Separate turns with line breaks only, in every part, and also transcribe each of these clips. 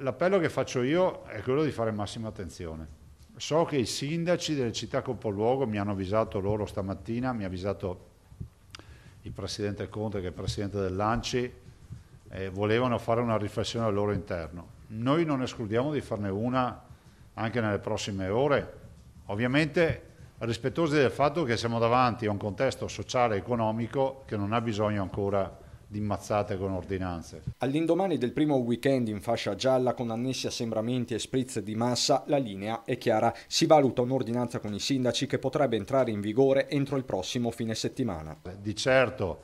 L'appello che faccio io è quello di fare massima attenzione. So che i sindaci delle città capoluogo mi hanno avvisato loro stamattina, mi ha avvisato il presidente Conte che è presidente dell'Anci, eh, volevano fare una riflessione al loro interno. Noi non escludiamo di farne una anche nelle prossime ore, ovviamente rispettosi del fatto che siamo davanti a un contesto sociale e economico che non ha bisogno ancora di di mazzate con ordinanze.
All'indomani del primo weekend in fascia gialla con annessi assembramenti e spritz di massa, la linea è chiara. Si valuta un'ordinanza con i sindaci che potrebbe entrare in vigore entro il prossimo fine settimana. Di certo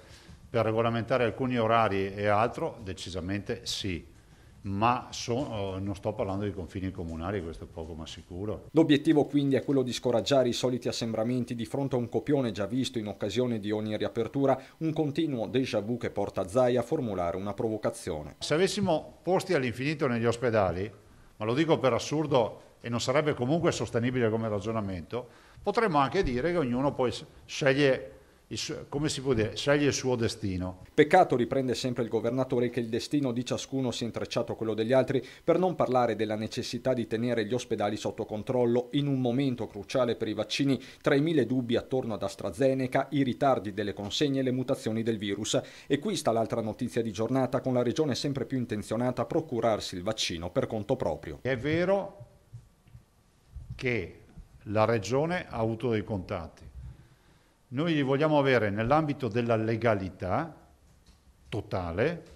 per regolamentare alcuni orari e altro, decisamente sì ma so, oh, non sto parlando di confini comunali, questo è poco ma sicuro. L'obiettivo quindi è quello di scoraggiare i soliti assembramenti di fronte a un copione già visto in occasione di ogni riapertura, un continuo déjà vu che porta Zai a formulare una provocazione. Se avessimo posti
all'infinito negli ospedali, ma lo dico per assurdo e non sarebbe comunque sostenibile come
ragionamento, potremmo anche dire che ognuno poi sceglie suo, come si può dire, sceglie il suo destino. Peccato, riprende sempre il governatore, che il destino di ciascuno sia intrecciato a quello degli altri, per non parlare della necessità di tenere gli ospedali sotto controllo in un momento cruciale per i vaccini, tra i mille dubbi attorno ad AstraZeneca, i ritardi delle consegne e le mutazioni del virus. E qui sta l'altra notizia di giornata, con la regione sempre più intenzionata a procurarsi il vaccino per conto proprio. È vero che
la regione ha avuto dei contatti, noi li vogliamo avere nell'ambito della legalità totale,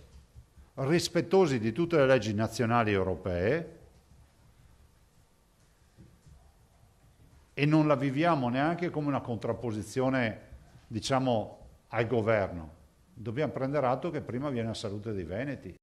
rispettosi di tutte le leggi nazionali e europee, e non la viviamo neanche come una contrapposizione, diciamo, al
governo. Dobbiamo prendere atto che prima viene la salute dei Veneti.